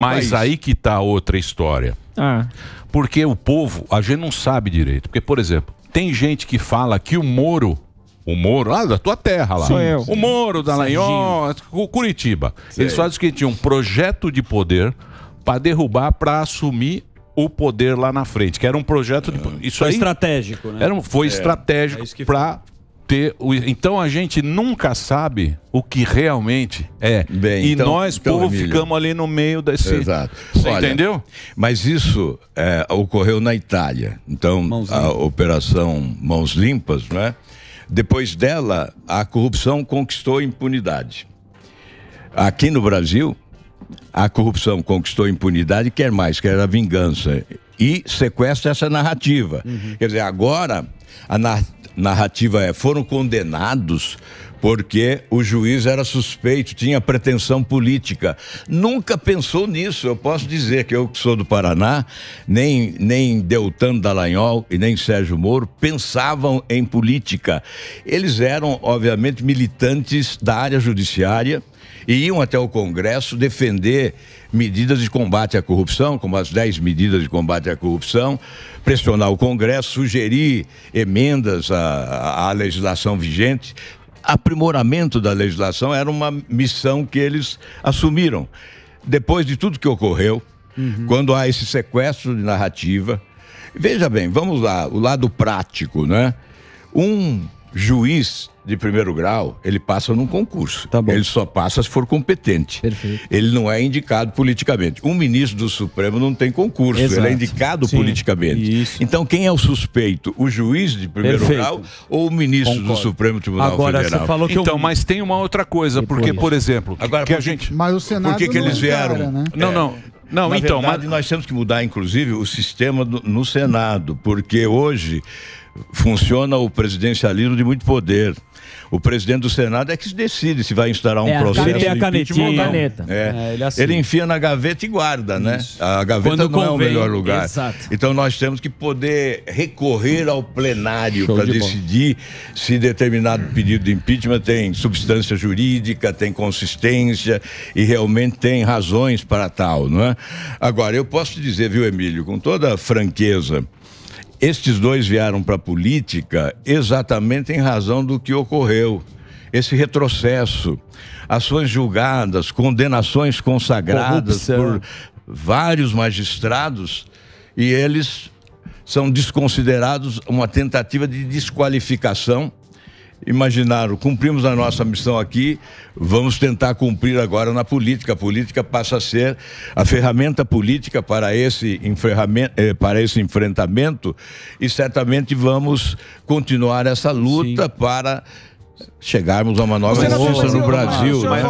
Mas aí que está outra história. Ah. Porque o povo, a gente não sabe direito. Porque, por exemplo, tem gente que fala que o Moro, o Moro, lá ah, da tua terra lá. Sou eu. O Moro, da Lanhon, Curitiba. Eles fazem que tinha um projeto de poder para derrubar, para assumir o poder lá na frente, que era um projeto de... Isso foi aí, estratégico, né? Era um, foi é. estratégico é para ter. O... Então a gente nunca sabe o que realmente é. Bem, e então, nós, então, povo, Emílio, ficamos ali no meio desse. Exato. Você Olha, entendeu? Mas isso é, ocorreu na Itália. Então, a Operação Mãos Limpas, né? Depois dela, a corrupção conquistou impunidade. Aqui no Brasil, a corrupção conquistou impunidade, quer mais, quer a vingança. E sequestra essa narrativa. Uhum. Quer dizer, agora a, narrativa narrativa é: foram condenados porque o juiz era suspeito, tinha pretensão política. Nunca pensou nisso. Eu posso dizer que eu que sou do Paraná, nem, nem Deltan Dallagnol e nem Sérgio Moro pensavam em política. Eles eram, obviamente, militantes da área judiciária e iam até o Congresso defender medidas de combate à corrupção, como as 10 medidas de combate à corrupção, pressionar o Congresso, sugerir emendas à, à legislação vigente, aprimoramento da legislação era uma missão que eles assumiram. Depois de tudo que ocorreu, uhum. quando há esse sequestro de narrativa, veja bem, vamos lá, o lado prático, né? Um juiz de primeiro grau, ele passa num concurso. Tá ele só passa se for competente. Perfeito. Ele não é indicado politicamente. Um ministro do Supremo não tem concurso, Exato. ele é indicado Sim, politicamente. Isso. Então, quem é o suspeito? O juiz de primeiro Perfeito. grau ou o ministro Concordo. do Supremo Tribunal Agora, Federal? Você falou que então, eu... mas tem uma outra coisa, Depois. porque, por exemplo, Agora, que a gente. Mas o Senado. Por que, que eles é vieram? Cara, né? Não, é. não. Não, Na então, verdade, mas... nós temos que mudar, inclusive, o sistema do, no Senado, porque hoje funciona o presidencialismo de muito poder. O presidente do Senado é que decide se vai instaurar um é, processo. Ele tem a canetinha. É. É, ele, ele, enfia na gaveta e guarda, né? Isso. A gaveta Quando não convém. é o melhor lugar. Exato. Então nós temos que poder recorrer ao plenário para de decidir bom. se determinado pedido de impeachment tem substância jurídica, tem consistência e realmente tem razões para tal, não é? Agora, eu posso te dizer, viu, Emílio, com toda franqueza, estes dois vieram para a política exatamente em razão do que ocorreu. Esse retrocesso, ações julgadas, condenações consagradas Corrupção. por vários magistrados, e eles são desconsiderados uma tentativa de desqualificação imaginaram, cumprimos a nossa missão aqui, vamos tentar cumprir agora na política. A política passa a ser a ferramenta política para esse, eh, para esse enfrentamento e certamente vamos continuar essa luta Sim. para chegarmos a uma nova justiça no Brasil. Né?